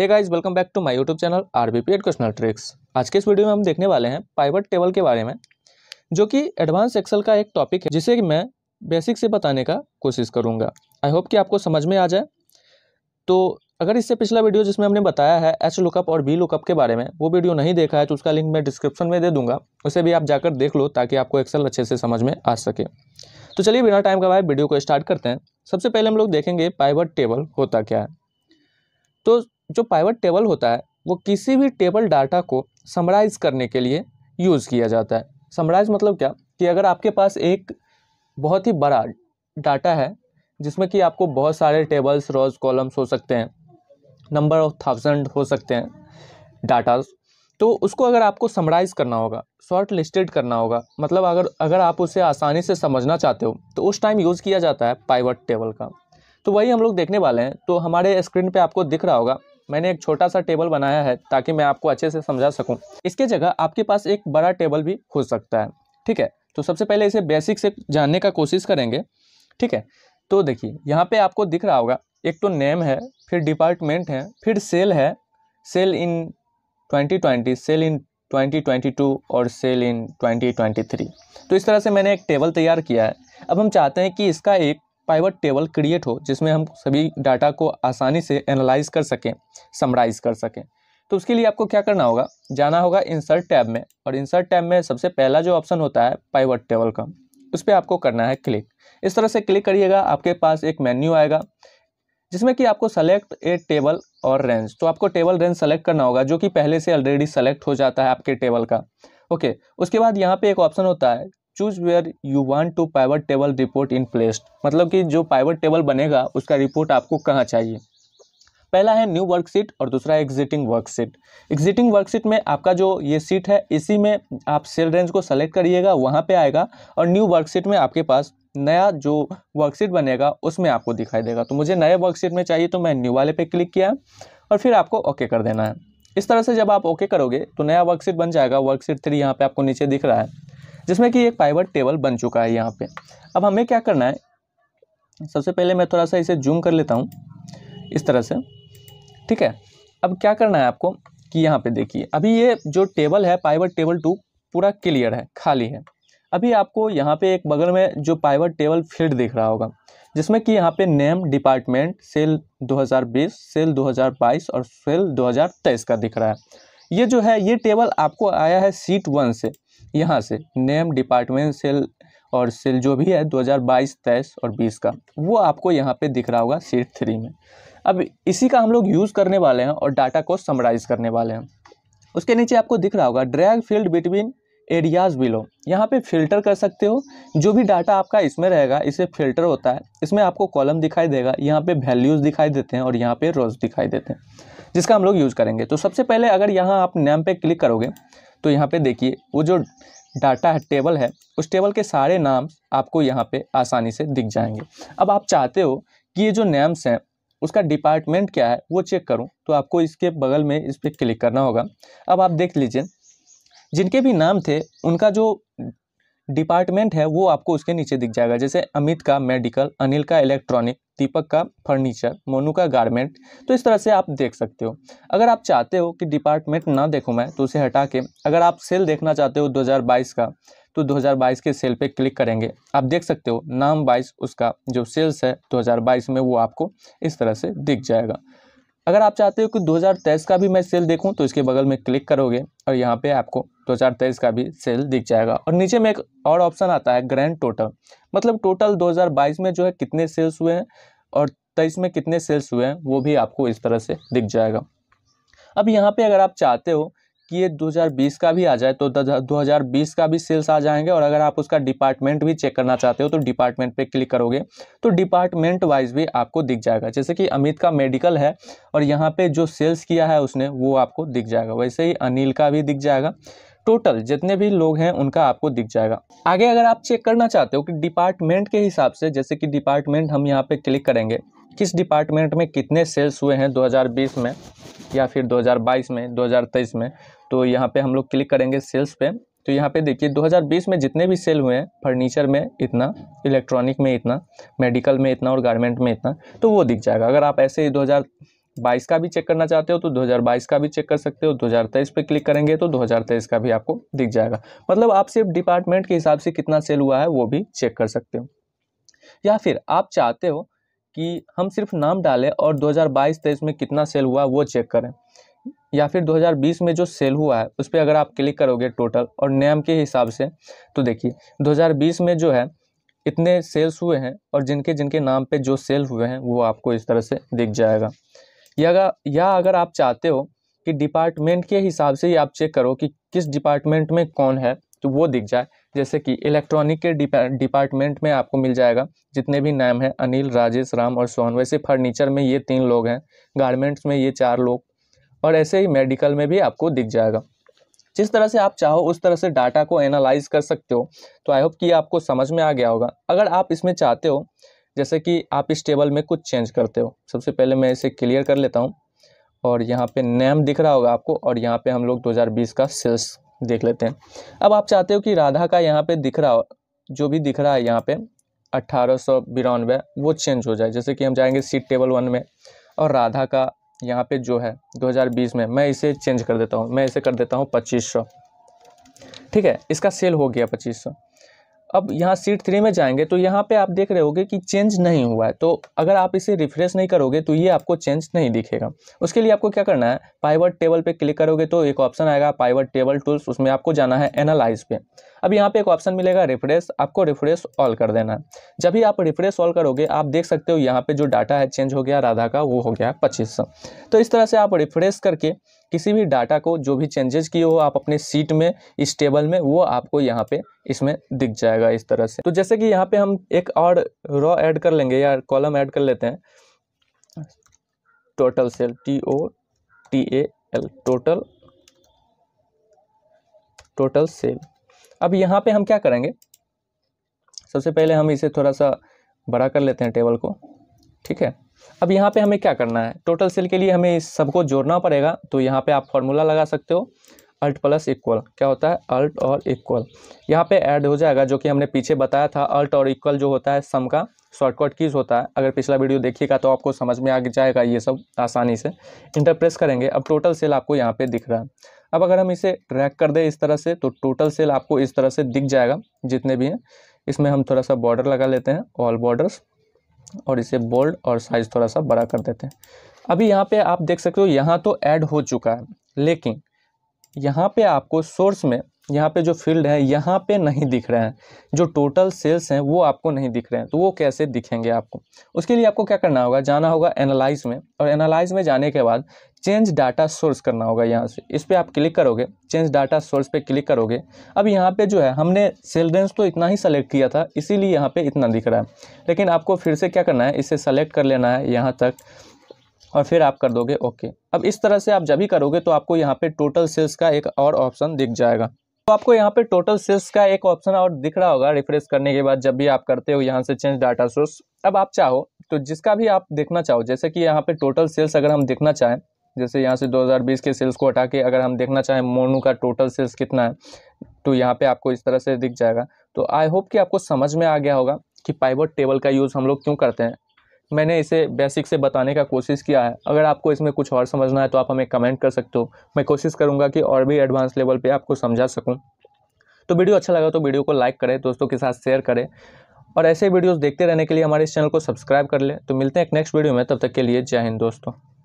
hey guys welcome back to my YouTube channel R B P educational tricks आज के इस video में हम देखने वाले हैं पाइवट टेबल के बारे में जो कि एडवांस एक्सेल का एक टॉपिक है जिसे मैं बेसिक से बताने का कोशिश करूंगा आई होप कि आपको समझ में आ जाए तो अगर इससे पिछला वीडियो जिसमें हमने बताया है एच लुकअप और बी लुकअप के बारे में वो वीडियो नहीं देखा है तो उसका लिंक मैं डिस्क्रिप्शन में दे दूंगा उसे भी आप जाकर देख लो ताकि आपको एक्सेल अच्छे से समझ में आ सके तो चलिए बिना टाइम गवाए वीडियो को स्टार्ट करते हैं सबसे पहले हम लोग देखेंगे पाइवट टेबल होता क्या है तो जो पाइवट टेबल होता है वो किसी भी टेबल डाटा को समराइज करने के लिए यूज़ किया जाता है समराइज मतलब क्या कि अगर आपके पास एक बहुत ही बड़ा डाटा है जिसमें कि आपको बहुत सारे टेबल्स रोज कॉलम्स हो सकते हैं नंबर ऑफ थाउजेंड हो सकते हैं डाटाज तो उसको अगर आपको समराइज़ करना होगा शॉर्ट लिस्टेड करना होगा मतलब अगर अगर आप उसे आसानी से समझना चाहते हो तो उस टाइम यूज़ किया जाता है पाइवट टेबल का तो वही हम लोग देखने वाले हैं तो हमारे स्क्रीन पे आपको दिख रहा होगा मैंने एक छोटा सा टेबल बनाया है ताकि मैं आपको अच्छे से समझा सकूँ इसके जगह आपके पास एक बड़ा टेबल भी हो सकता है ठीक है तो सबसे पहले इसे बेसिक से जानने का कोशिश करेंगे ठीक है तो देखिए यहाँ पे आपको दिख रहा होगा एक तो नेम है फिर डिपार्टमेंट है फिर सेल है सेल इन 2020 सेल इन 2022 और सेल इन 2023 तो इस तरह से मैंने एक टेबल तैयार किया है अब हम चाहते हैं कि इसका एक पाइवट टेबल क्रिएट हो जिसमें हम सभी डाटा को आसानी से एनालाइज कर सकें समराइज़ कर सकें तो उसके लिए आपको क्या करना होगा जाना होगा इंसर्ट टैब में और इंसर्ट टैब में सबसे पहला जो ऑप्शन होता है पाइवट टेबल का उस पर आपको करना है क्लिक इस तरह से क्लिक करिएगा आपके पास एक मेन्यू आएगा जिसमें कि आपको सेलेक्ट ए टेबल और रेंज तो आपको टेबल रेंज सेलेक्ट करना होगा जो कि पहले से ऑलरेडी सेलेक्ट हो जाता है आपके टेबल का ओके उसके बाद यहाँ पे एक ऑप्शन होता है choose where you want to pivot table report in place मतलब कि जो पाइवट टेबल बनेगा उसका रिपोर्ट आपको कहाँ चाहिए पहला है न्यू वर्कशीट और दूसरा है एग्जिटिंग वर्कशीट एग्जिटिंग वर्कशीट में आपका जो ये सीट है इसी में आप सेल रेंज को सेलेक्ट करिएगा वहाँ पे आएगा और न्यू वर्कशीट में आपके पास नया जो वर्कशीट बनेगा उसमें आपको दिखाई देगा तो मुझे नए वर्कशीट में चाहिए तो मैं न्यू वाले पे क्लिक किया और फिर आपको ओके कर देना है इस तरह से जब आप ओके करोगे तो नया वर्कशीट बन जाएगा वर्कशीट थ्री यहाँ पर आपको नीचे दिख रहा है जिसमें कि एक पाइवट टेबल बन चुका है यहाँ पे अब हमें क्या करना है सबसे पहले मैं थोड़ा सा इसे जूम कर लेता हूँ इस तरह से ठीक है अब क्या करना है आपको कि यहाँ पे देखिए अभी ये जो टेबल है पाइवट टेबल टू पूरा क्लियर है खाली है अभी आपको यहाँ पे एक बगल में जो पाइवट टेबल फील्ड दिख रहा होगा जिसमें कि यहाँ पे नेम डिपार्टमेंट सेल 2020 सेल 2022 और सेल 2023 का दिख रहा है ये जो है ये टेबल आपको आया है सीट वन से यहाँ से नेम डिपार्टमेंट सेल और सेल जो भी है 2022 तेईस और 20 का वो आपको यहाँ पे दिख रहा होगा सीट थ्री में अब इसी का हम लोग यूज़ करने वाले हैं और डाटा को समराइज़ करने वाले हैं उसके नीचे आपको दिख रहा होगा drag field between areas below यहाँ पे फिल्टर कर सकते हो जो भी डाटा आपका इसमें रहेगा इसे फिल्टर होता है इसमें आपको कॉलम दिखाई देगा यहाँ पे वैल्यूज़ दिखाई देते हैं और यहाँ पे रोज दिखाई देते हैं जिसका हम लोग यूज़ करेंगे तो सबसे पहले अगर यहाँ आप नेम पे क्लिक करोगे तो यहाँ पे देखिए वो जो डाटा है टेबल है उस टेबल के सारे नाम आपको यहाँ पे आसानी से दिख जाएंगे अब आप चाहते हो कि ये जो नेम्स हैं उसका डिपार्टमेंट क्या है वो चेक करूँ तो आपको इसके बगल में इस पर क्लिक करना होगा अब आप देख लीजिए जिनके भी नाम थे उनका जो डिपार्टमेंट है वो आपको उसके नीचे दिख जाएगा जैसे अमित का मेडिकल अनिल का इलेक्ट्रॉनिक दीपक का फर्नीचर मोनू का गारमेंट तो इस तरह से आप देख सकते हो अगर आप चाहते हो कि डिपार्टमेंट ना देखो मैं तो उसे हटा के अगर आप सेल देखना चाहते हो 2022 का तो 2022 के सेल पे क्लिक करेंगे आप देख सकते हो नाम वाइज उसका जो सेल्स है 2022 में वो आपको इस तरह से दिख जाएगा अगर आप चाहते हो कि 2023 का भी मैं सेल देखूं तो इसके बगल में क्लिक करोगे और यहाँ पे आपको 2023 का भी सेल दिख जाएगा और नीचे में एक और ऑप्शन आता है ग्रैंड टोटल मतलब टोटल 2022 में जो है कितने सेल्स हुए हैं और तेईस में कितने सेल्स हुए हैं वो भी आपको इस तरह से दिख जाएगा अब यहाँ पे अगर आप चाहते हो कि 2020 का भी आ जाए तो 2020 का भी सेल्स आ जाएंगे और अगर आप उसका डिपार्टमेंट भी चेक करना चाहते हो तो डिपार्टमेंट पे क्लिक करोगे तो डिपार्टमेंट वाइज भी आपको दिख जाएगा जैसे कि अमित का मेडिकल है और यहाँ पे जो सेल्स किया है उसने वो आपको दिख जाएगा वैसे ही अनिल का भी दिख जाएगा टोटल जितने भी लोग हैं उनका आपको दिख जाएगा आगे अगर आप चेक करना चाहते हो कि डिपार्टमेंट के हिसाब से जैसे कि डिपार्टमेंट हम यहाँ पर क्लिक करेंगे किस डिपार्टमेंट में कितने सेल्स हुए हैं 2020 में या फिर 2022 में 2023 में तो यहाँ पे हम लोग क्लिक करेंगे सेल्स पे तो यहाँ पे देखिए 2020 में जितने भी सेल हुए हैं फर्नीचर में इतना इलेक्ट्रॉनिक में इतना मेडिकल में इतना और गारमेंट में इतना तो वो दिख जाएगा अगर आप ऐसे ही 2022 का भी चेक करना चाहते हो तो 2022 का भी चेक कर सकते हो 2023 पे क्लिक करेंगे तो 2023 का भी आपको दिख जाएगा मतलब आप सिर्फ डिपार्टमेंट के हिसाब से कितना सेल हुआ है वो भी चेक कर सकते हो या फिर आप चाहते हो कि हम सिर्फ नाम डालें और 2022-23 में कितना सेल हुआ वो चेक करें या फिर 2020 में जो सेल हुआ है उस पर अगर आप क्लिक करोगे टोटल और नियम के हिसाब से तो देखिए 2020 में जो है इतने सेल्स हुए हैं और जिनके जिनके नाम पे जो सेल हुए हैं वो आपको इस तरह से दिख जाएगा या या अगर आप चाहते हो कि डिपार्टमेंट के हिसाब से ही आप चेक करो कि किस डिपार्टमेंट में कौन है तो वो दिख जाए जैसे कि इलेक्ट्रॉनिक के डिपार्टमेंट में आपको मिल जाएगा जितने भी नाम हैं अनिल राजेश राम और सोहन वैसे फर्नीचर में ये तीन लोग हैं गारमेंट्स में ये चार लोग और ऐसे ही मेडिकल में भी आपको दिख जाएगा जिस तरह से आप चाहो उस तरह से डाटा को एनालाइज कर सकते हो तो आई होप कि आपको समझ में आ गया होगा अगर आप इसमें चाहते हो जैसे कि आप इस टेबल में कुछ चेंज करते हो सबसे पहले मैं इसे क्लियर कर लेता हूँ और यहाँ पे नेम दिख रहा होगा आपको और यहाँ पे हम लोग 2020 का सेल्स देख लेते हैं अब आप चाहते हो कि राधा का यहाँ पे दिख रहा हो जो भी दिख रहा है यहाँ पे अट्ठारह वो चेंज हो जाए जैसे कि हम जाएंगे सीट टेबल वन में और राधा का यहाँ पे जो है 2020 में मैं इसे चेंज कर देता हूँ मैं इसे कर देता हूँ पच्चीस ठीक है इसका सेल हो गया पच्चीस अब यहाँ सीट थ्री में जाएंगे तो यहाँ पे आप देख रहे होगे कि चेंज नहीं हुआ है तो अगर आप इसे रिफ्रेश नहीं करोगे तो ये आपको चेंज नहीं दिखेगा उसके लिए आपको क्या करना है पाइवर्ट टेबल पे क्लिक करोगे तो एक ऑप्शन आएगा पाइवर टेबल टूल्स उसमें आपको जाना है एनालाइज पे अब यहाँ पे एक ऑप्शन मिलेगा रिफ्रेश आपको रिफ्रेश ऑल कर देना है जब भी आप रिफ्रेश ऑल करोगे आप देख सकते हो यहाँ पर जो डाटा है चेंज हो गया राधा का वो हो गया पच्चीस तो इस तरह से आप रिफ्रेश करके किसी भी डाटा को जो भी चेंजेस किए हो आप अपने सीट में इस टेबल में वो आपको यहाँ पे इसमें दिख जाएगा इस तरह से तो जैसे कि यहाँ पे हम एक और रॉ ऐड कर लेंगे या कॉलम ऐड कर लेते हैं total sale T O T A L total total sale अब यहाँ पे हम क्या करेंगे सबसे पहले हम इसे थोड़ा सा बड़ा कर लेते हैं टेबल को ठीक है अब यहाँ पे हमें क्या करना है टोटल सेल के लिए हमें सबको जोड़ना पड़ेगा तो यहाँ पे आप फॉर्मूला लगा सकते हो अल्ट प्लस इक्वल क्या होता है अल्ट और इक्वल यहाँ पे ऐड हो जाएगा जो कि हमने पीछे बताया था अल्ट और इक्वल जो होता है सम का शॉर्टकट कीज होता है अगर पिछला वीडियो देखिएगा तो आपको समझ में आ जाएगा ये सब आसानी से इंटरप्रेस करेंगे अब टोटल सेल आपको यहाँ पर दिख रहा है अब अगर हम इसे ट्रैक कर दें इस तरह से तो टोटल सेल आपको इस तरह से दिख जाएगा जितने भी हैं इसमें हम थोड़ा सा बॉर्डर लगा लेते हैं ऑल बॉर्डर्स और इसे बोल्ड और साइज़ थोड़ा सा बड़ा कर देते हैं अभी यहाँ पे आप देख सकते हो यहाँ तो ऐड हो चुका है लेकिन यहाँ पे आपको सोर्स में यहाँ पे जो फील्ड है यहाँ पे नहीं दिख रहे हैं जो टोटल सेल्स हैं वो आपको नहीं दिख रहे हैं तो वो कैसे दिखेंगे आपको उसके लिए आपको क्या करना होगा जाना होगा एनालाइज में और एनालाइज में जाने के बाद चेंज डाटा सोर्स करना होगा यहाँ से इस पर आप क्लिक करोगे चेंज डाटा सोर्स पे क्लिक करोगे अब यहाँ पे जो है हमने सेल रेंज तो इतना ही सेलेक्ट किया था इसीलिए यहाँ पे इतना दिख रहा है लेकिन आपको फिर से क्या करना है इसे सेलेक्ट कर लेना है यहाँ तक और फिर आप कर दोगे ओके अब इस तरह से आप जब भी करोगे तो आपको यहाँ पर टोटल सेल्स का एक और ऑप्शन दिख जाएगा तो आपको यहाँ पे टोटल सेल्स का एक ऑप्शन और दिख रहा होगा रिफ्रेश करने के बाद जब भी आप करते हो यहाँ से चेंज डाटा सोर्स अब आप चाहो तो जिसका भी आप देखना चाहो जैसे कि यहाँ पे टोटल सेल्स अगर हम देखना चाहें जैसे यहाँ से 2020 के सेल्स को हटा के अगर हम देखना चाहें मोनू का टोटल सेल्स कितना है तो यहाँ पे आपको इस तरह से दिख जाएगा तो आई होप कि आपको समझ में आ गया होगा कि पाइवट टेबल का यूज़ हम लोग क्यों करते हैं मैंने इसे बेसिक से बताने का कोशिश किया है अगर आपको इसमें कुछ और समझना है तो आप हमें कमेंट कर सकते हो मैं कोशिश करूँगा कि और भी एडवांस लेवल पर आपको समझा सकूँ तो वीडियो अच्छा लगा तो वीडियो को लाइक करें दोस्तों के साथ शेयर करें और ऐसे वीडियोस देखते रहने के लिए हमारे इस चैनल को सब्सक्राइब कर ले तो मिलते हैं एक नेक्स्ट वीडियो में तब तक के लिए जय हिंद दोस्तों